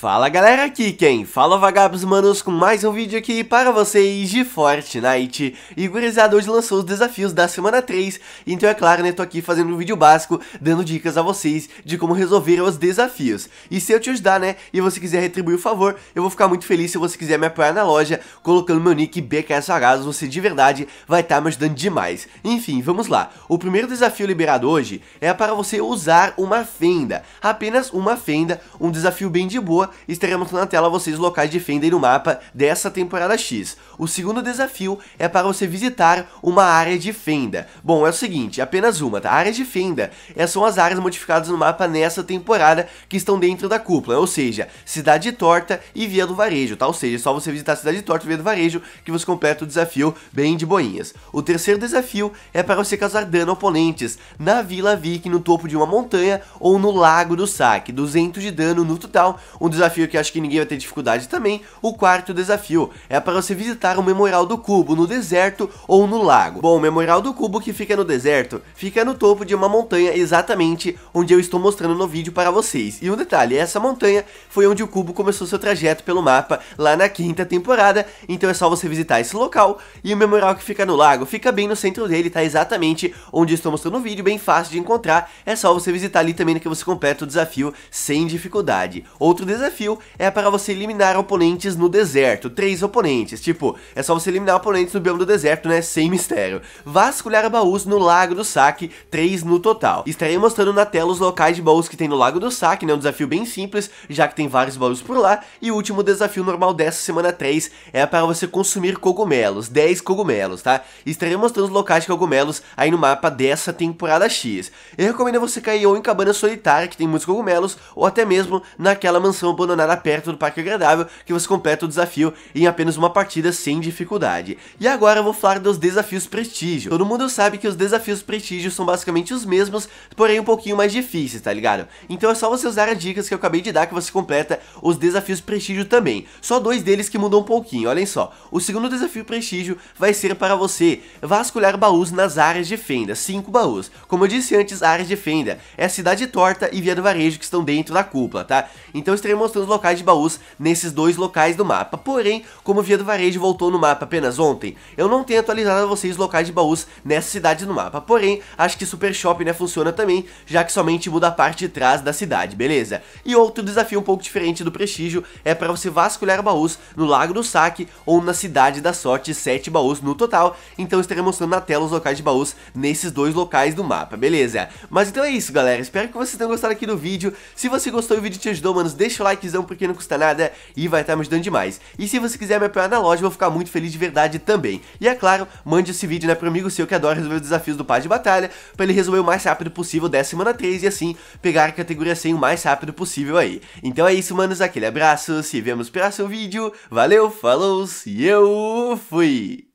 Fala galera, aqui quem fala é vagabos manos com mais um vídeo aqui para vocês de Fortnite E gurizada, hoje lançou os desafios da semana 3 Então é claro, né, tô aqui fazendo um vídeo básico Dando dicas a vocês de como resolver os desafios E se eu te ajudar, né, e você quiser retribuir o favor Eu vou ficar muito feliz se você quiser me apoiar na loja Colocando meu nick BKSHs, você de verdade vai estar tá me ajudando demais Enfim, vamos lá O primeiro desafio liberado hoje é para você usar uma fenda Apenas uma fenda, um desafio bem de boa estaremos na tela vocês os locais defendem no mapa dessa temporada X. O segundo desafio é para você visitar uma área de fenda. Bom, é o seguinte, apenas uma, tá? A área de fenda essas é, são as áreas modificadas no mapa nessa temporada que estão dentro da cúpula, ou seja, Cidade Torta e Via do Varejo, tá? Ou seja, é só você visitar Cidade Torta e Via do Varejo que você completa o desafio bem de boinhas. O terceiro desafio é para você causar dano a oponentes na Vila Viking, no topo de uma montanha ou no Lago do Saque, 200 de dano no total, um desafio desafio que acho que ninguém vai ter dificuldade também, o quarto desafio é para você visitar o Memorial do Cubo no deserto ou no lago. Bom, o Memorial do Cubo que fica no deserto, fica no topo de uma montanha exatamente onde eu estou mostrando no vídeo para vocês. E um detalhe, essa montanha foi onde o cubo começou seu trajeto pelo mapa lá na quinta temporada, então é só você visitar esse local e o memorial que fica no lago fica bem no centro dele, tá exatamente onde estou mostrando no vídeo, bem fácil de encontrar, é só você visitar ali também que você completa o desafio sem dificuldade. Outro desafio desafio é para você eliminar oponentes no deserto, três oponentes, tipo, é só você eliminar oponentes no bioma do deserto, né, sem mistério. Vasculhar baús no Lago do Saque, três no total. Estarei mostrando na tela os locais de baús que tem no Lago do Saque, né, um desafio bem simples, já que tem vários baús por lá, e o último desafio normal dessa semana 3 é para você consumir cogumelos, 10 cogumelos, tá? Estarei mostrando os locais de cogumelos aí no mapa dessa temporada X. Eu recomendo você cair ou em cabana solitária, que tem muitos cogumelos, ou até mesmo naquela mansão abandonada perto do Parque Agradável, que você completa o desafio em apenas uma partida sem dificuldade. E agora eu vou falar dos desafios prestígio. Todo mundo sabe que os desafios prestígio são basicamente os mesmos, porém um pouquinho mais difíceis, tá ligado? Então é só você usar as dicas que eu acabei de dar que você completa os desafios prestígio também. Só dois deles que mudam um pouquinho, olhem só. O segundo desafio prestígio vai ser para você vasculhar baús nas áreas de fenda, 5 baús. Como eu disse antes, áreas de fenda é a Cidade Torta e Via do Varejo que estão dentro da cúpula, tá? Então estaremos mostrando os locais de baús nesses dois locais do mapa. Porém, como Via do Varejo voltou no mapa apenas ontem, eu não tenho atualizado a vocês os locais de baús nessa cidade no mapa. Porém, acho que Super Shop né, funciona também, já que somente muda a parte de trás da cidade, beleza? E outro desafio um pouco diferente do Prestígio é para você vasculhar baús no Lago do Saque ou na Cidade da Sorte, 7 baús no total. Então estarei mostrando na tela os locais de baús nesses dois locais do mapa, beleza? Mas então é isso, galera. Espero que vocês tenham gostado aqui do vídeo. Se você gostou e o vídeo te ajudou, manos, deixa o like likezão porque não custa nada e vai estar tá me ajudando demais. E se você quiser me apoiar na loja, eu vou ficar muito feliz de verdade também. E é claro, mande esse vídeo né, para um amigo seu que adora resolver os desafios do Paz de Batalha, para ele resolver o mais rápido possível dessa semana 3 e assim pegar a categoria 100 o mais rápido possível aí. Então é isso, manos, aquele abraço, se vemos no próximo vídeo, valeu, falou e eu fui!